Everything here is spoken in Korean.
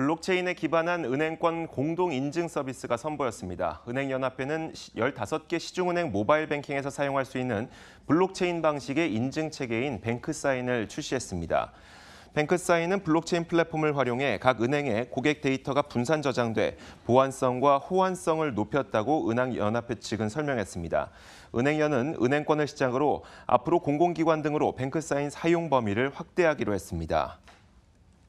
블록체인에 기반한 은행권 공동 인증 서비스가 선보였습니다. 은행연합회는 15개 시중은행 모바일 뱅킹에서 사용할 수 있는 블록체인 방식의 인증 체계인 뱅크사인을 출시했습니다. 뱅크사인은 블록체인 플랫폼을 활용해 각 은행의 고객 데이터가 분산 저장돼 보안성과 호환성을 높였다고 은행연합회 측은 설명했습니다. 은행연은 은행권을 시작으로 앞으로 공공기관 등으로 뱅크사인 사용 범위를 확대하기로 했습니다.